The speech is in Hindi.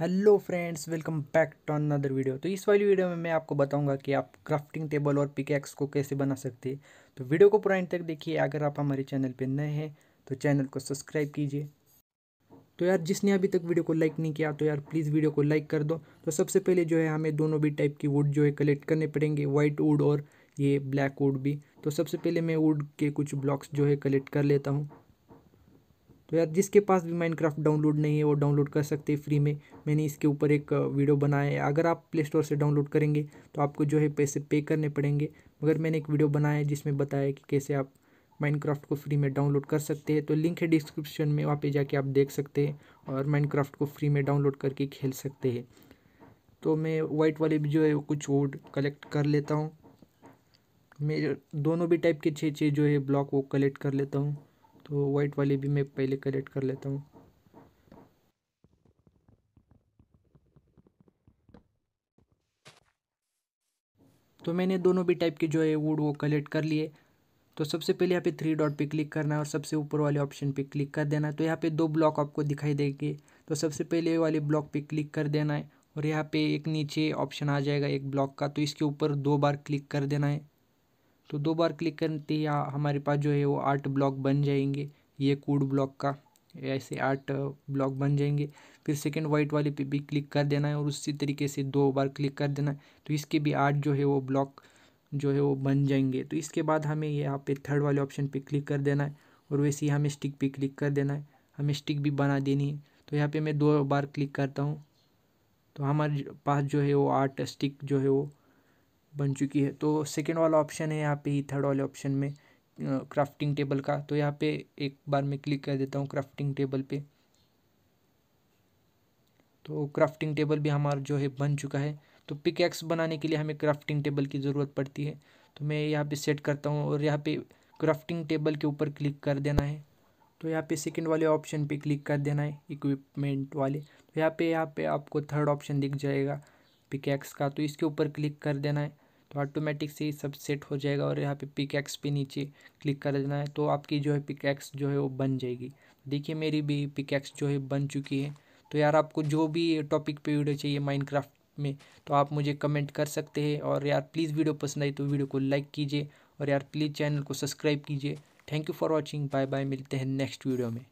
hello friends welcome back to another video तो इस वाली वीडियो में मैं आपको बताऊंगा कि आप क्राफ्टिंग टेबल और पिकैक्स को कैसे बना सकते हैं तो वीडियो को पुराने तक देखिए अगर आप हमारे चैनल पर नए हैं तो चैनल को सब्सक्राइब कीजिए तो यार जिसने अभी तक वीडियो को लाइक नहीं किया तो यार प्लीज़ वीडियो को लाइक कर दो तो सबसे पहले जो है हमें दोनों भी टाइप की वुड जो है कलेक्ट करने पड़ेंगे वाइट वुड और ये ब्लैक वुड भी तो सबसे पहले मैं वुड के कुछ ब्लॉक्स जो है कलेक्ट कर लेता हूँ तो यार जिसके पास भी माइनक्राफ्ट डाउनलोड नहीं है वो डाउनलोड कर सकते हैं फ्री में मैंने इसके ऊपर एक वीडियो बनाया है अगर आप प्ले स्टोर से डाउनलोड करेंगे तो आपको जो है पैसे पे करने पड़ेंगे मगर मैंने एक वीडियो बनाया है जिसमें बताया कि कैसे आप माइनक्राफ्ट को फ्री में डाउनलोड कर सकते हैं तो लिंक है डिस्क्रिप्शन में वहाँ पर जाके आप देख सकते हैं और माइनक्राफ्ट को फ्री में डाउनलोड करके खेल सकते हैं तो मैं वाइट वाले भी जो है कुछ वोड कलेक्ट कर लेता हूँ मेरे दोनों भी टाइप के छः छः जो है ब्लॉक वो कलेक्ट कर लेता हूँ तो वाइट वाली भी मैं पहले कलेक्ट कर लेता हूँ तो मैंने दोनों भी टाइप के जो है वुड वो कलेक्ट कर लिए तो सबसे पहले यहाँ पे थ्री डॉट पे क्लिक करना है और सबसे ऊपर वाले ऑप्शन पे क्लिक कर देना है तो यहाँ पे दो ब्लॉक आपको दिखाई देंगे तो सबसे पहले वाले ब्लॉक पे क्लिक कर देना है और यहाँ पे एक नीचे ऑप्शन आ जाएगा एक ब्लॉक का तो इसके ऊपर दो बार क्लिक कर देना है तो दो बार क्लिक करते ही हमारे पास जो है वो आर्ट ब्लॉक बन जाएंगे ये कूड ब्लॉक का ऐसे आर्ट ब्लॉक बन जाएंगे फिर सेकंड वाइट वाले पे भी क्लिक कर देना है और उसी तरीके से दो बार क्लिक कर देना है तो इसके भी आर्ट जो है वो ब्लॉक जो है वो बन जाएंगे तो इसके बाद हमें यहाँ पे थर्ड वाले ऑप्शन पे क्लिक कर देना है और वैसे ही हमें स्टिक पे क्लिक कर देना है हमें स्टिक भी बना देनी है तो यहाँ पे मैं दो बार क्लिक करता हूँ तो हमारे पास जो है वो आर्ट स्टिक जो है वो बन चुकी है तो सेकेंड वाला ऑप्शन है यहाँ पे ही थर्ड वाले ऑप्शन में क्राफ्टिंग टेबल का तो यहाँ पे एक बार मैं क्लिक कर देता हूँ क्राफ्टिंग टेबल पे तो क्राफ्टिंग टेबल भी हमारा जो है बन चुका है तो पिक एक्स बनाने के लिए हमें क्राफ्टिंग टेबल की ज़रूरत पड़ती है तो मैं यहाँ पे सेट करता हूँ और यहाँ पे क्राफ्टिंग टेबल के ऊपर क्लिक कर देना है तो यहाँ पे सेकंड वाले ऑप्शन पे क्लिक कर देना है इक्विपमेंट वाले तो यहाँ पे यहाँ पे आपको थर्ड ऑप्शन दिख जाएगा पिकैक्स का तो इसके ऊपर क्लिक कर देना है तो ऑटोमेटिक से सब सेट हो जाएगा और यहाँ पे पिकैक्स पे नीचे क्लिक कर देना है तो आपकी जो है पिकैक्स जो है वो बन जाएगी देखिए मेरी भी पिकैक्स जो है बन चुकी है तो यार आपको जो भी टॉपिक पे वीडियो चाहिए माइनक्राफ्ट में तो आप मुझे कमेंट कर सकते हैं और यार प्लीज़ वीडियो पसंद आई तो वीडियो को लाइक कीजिए और यार प्लीज़ चैनल को सब्सक्राइब कीजिए thank you for watching bye bye मिलते हैं नेक्स्ट वीडियो में